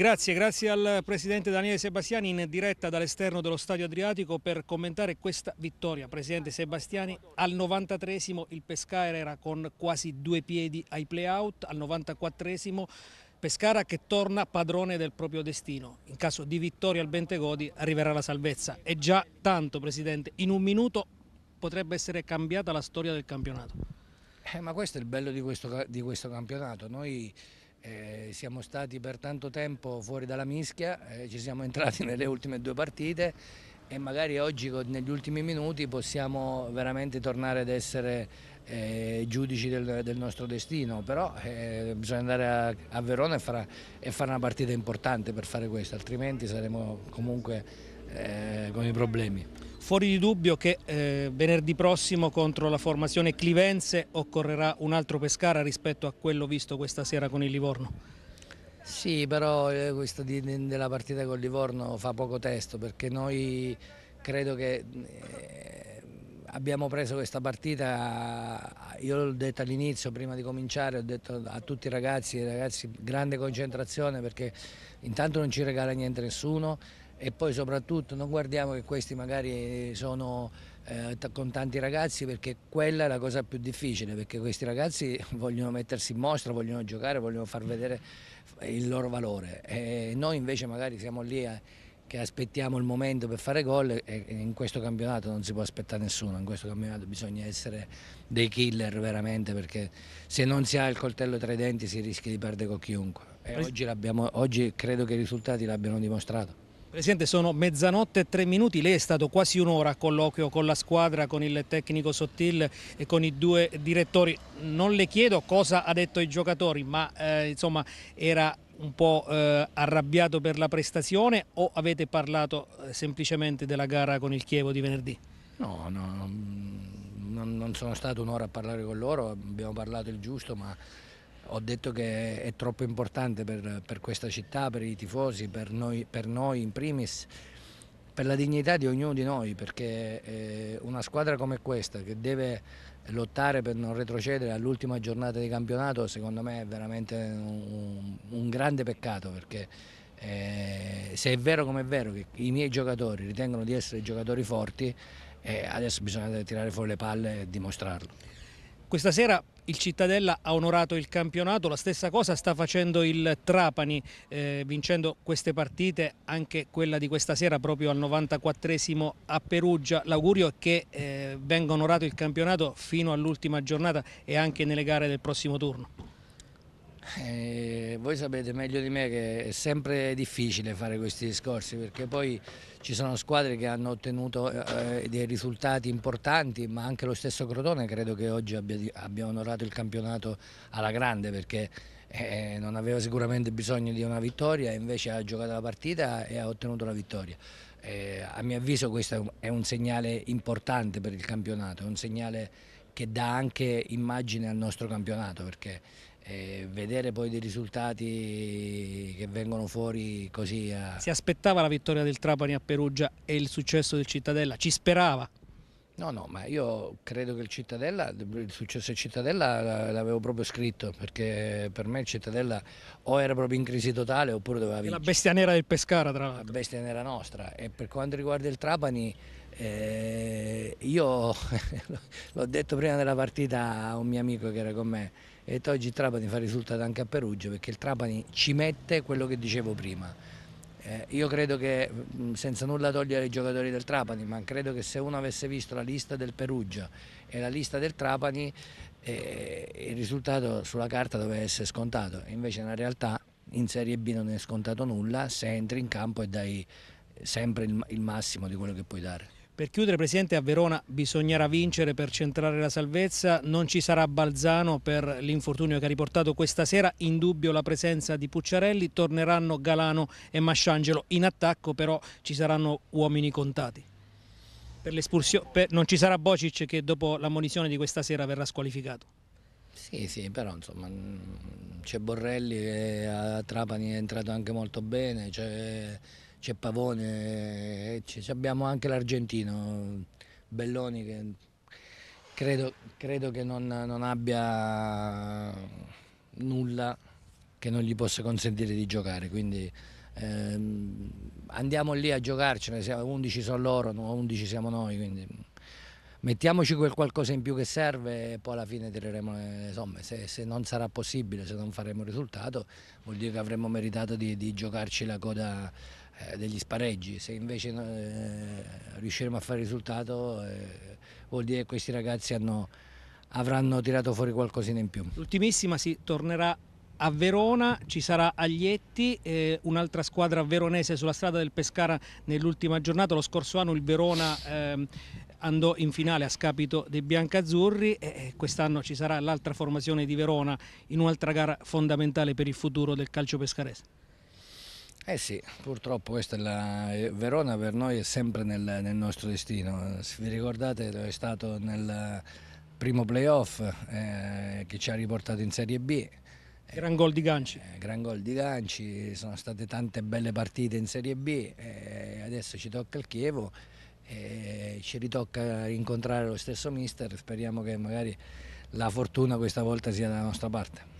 Grazie, grazie al presidente Daniele Sebastiani in diretta dall'esterno dello Stadio Adriatico per commentare questa vittoria. Presidente Sebastiani, al 93esimo il Pescara era con quasi due piedi ai playout, al 94esimo Pescara che torna padrone del proprio destino. In caso di vittoria al Bentegodi arriverà la salvezza. È già tanto, Presidente, in un minuto potrebbe essere cambiata la storia del campionato. Eh, ma questo è il bello di questo, di questo campionato. Noi eh, siamo stati per tanto tempo fuori dalla mischia, eh, ci siamo entrati nelle ultime due partite e magari oggi negli ultimi minuti possiamo veramente tornare ad essere eh, giudici del, del, nostro destino, però eh, bisogna andare a, a Verona e, farà, e, fare una partita importante per fare questo, altrimenti saremo comunque eh, con i problemi. Fuori di dubbio che eh, venerdì prossimo contro la formazione Clivenze occorrerà un altro Pescara rispetto a quello visto questa sera con il Livorno. Sì, però eh, questo di, della partita con il Livorno fa poco testo perché noi credo che eh, abbiamo preso questa partita, io l'ho detto all'inizio, prima di cominciare, ho detto a tutti i ragazzi, ragazzi grande concentrazione perché intanto non ci regala niente nessuno, e poi soprattutto non guardiamo che questi magari sono eh, con tanti ragazzi perché quella è la cosa più difficile perché questi ragazzi vogliono mettersi in mostra, vogliono giocare, vogliono far vedere il loro valore e noi invece magari siamo lì a, eh, che aspettiamo il momento per fare gol e in questo campionato non si può aspettare nessuno, in questo campionato bisogna essere dei killer veramente perché se non si ha il coltello tra i denti si rischia di perdere con chiunque e oggi, oggi credo che i risultati l'abbiano dimostrato. Presidente, sono mezzanotte e tre minuti, lei è stato quasi un'ora a colloquio con la squadra, con il tecnico Sottil e con i due direttori. Non le chiedo cosa ha detto ai giocatori, ma eh, insomma era un po' eh, arrabbiato per la prestazione o avete parlato eh, semplicemente della gara con il Chievo di venerdì? No, no, non, non sono stato un'ora a parlare con loro, abbiamo parlato il giusto, ma ho detto che è troppo importante per, per questa città, per i tifosi, per noi, per noi, in primis, per la dignità di ognuno di noi, perché eh, una squadra come questa che deve lottare per non retrocedere all'ultima giornata di campionato secondo me è veramente un, un grande peccato perché eh, se è vero come è vero che i miei giocatori ritengono di essere giocatori forti, eh, adesso bisogna tirare fuori le palle e dimostrarlo. Questa sera il Cittadella ha onorato il campionato, la stessa cosa sta facendo il Trapani eh, vincendo queste partite, anche quella di questa sera proprio al 94esimo a Perugia. L'augurio è che eh, venga onorato il campionato fino all'ultima giornata e anche nelle gare del prossimo turno eh, voi sapete meglio di me che è sempre difficile fare questi discorsi perché poi ci sono squadre che hanno ottenuto eh, dei risultati importanti ma anche lo stesso Crotone credo che oggi abbia, abbia onorato il campionato alla grande perché eh, non aveva sicuramente bisogno di una vittoria invece ha giocato la partita e ha ottenuto la vittoria. Eh, a mio avviso questo è un segnale importante per il campionato, è un segnale che dà anche immagine al nostro campionato perché e vedere poi dei risultati che vengono fuori così. A... Si aspettava la vittoria del Trapani a Perugia e il successo del Cittadella? Ci sperava? No, no, ma io credo che il Cittadella, il successo del Cittadella l'avevo proprio scritto perché per me il Cittadella o era proprio in crisi totale oppure doveva vincere. La bestia nera del Pescara tra l'altro. La bestia nera nostra e per quanto riguarda il Trapani eh, io l'ho detto prima della partita a un mio amico che era con me, ho detto oggi il Trapani fa risultato anche a Perugia perché il Trapani ci mette quello che dicevo prima. Eh, io credo che, mm, senza nulla togliere i giocatori del Trapani, ma credo che se uno avesse visto la lista del Perugia e la lista del Trapani, eh, il risultato sulla carta doveva essere scontato, invece nella realtà in Serie B non è scontato nulla se entri in campo e dai sempre il, il massimo di quello che puoi dare. Per chiudere Presidente a Verona bisognerà vincere per centrare la salvezza, non ci sarà Balzano per l'infortunio che ha riportato questa sera, in dubbio la presenza di Pucciarelli, torneranno Galano e Masciangelo, in attacco però ci saranno uomini contati. Per per, non ci sarà Bocic che dopo l'ammonizione di questa sera verrà squalificato. Sì, sì, però insomma c'è Borrelli che a Trapani è entrato anche molto bene, c'è c'è Pavone, eh, abbiamo anche l'argentino Belloni che credo, credo che non, non abbia nulla che non gli possa consentire di giocare, quindi ehm, andiamo lì a giocarcene, 11 sono loro, 11 siamo noi, quindi mettiamoci quel qualcosa in più che serve e poi alla fine tireremo le somme, se, se non sarà possibile, se non faremo risultato, vuol dire che avremmo meritato di, di giocarci la coda eh, degli spareggi, se invece eh, riusciremo a fare il risultato eh, vuol dire che questi ragazzi hanno, avranno tirato fuori qualcosina in più. L'ultimissima si tornerà a Verona, ci sarà Aglietti, eh, un'altra squadra veronese sulla strada del Pescara nell'ultima giornata, lo scorso anno il Verona ehm, andò in finale a scapito dei biancazzurri e quest'anno ci sarà l'altra formazione di Verona in un'altra gara fondamentale per il futuro del calcio pescarese. Eh sì, purtroppo questa è la... Eh, Verona per noi è sempre nel, nel nostro destino. Se vi ricordate è stato nel primo playoff eh, che ci ha riportato in Serie B. Eh, gran gol di Ganci. Eh, gran gol di Ganci, sono state tante belle partite in Serie B, eh, adesso ci tocca il Chievo e eh, ci ritocca incontrare lo stesso mister, speriamo che magari la fortuna questa volta sia dalla nostra parte.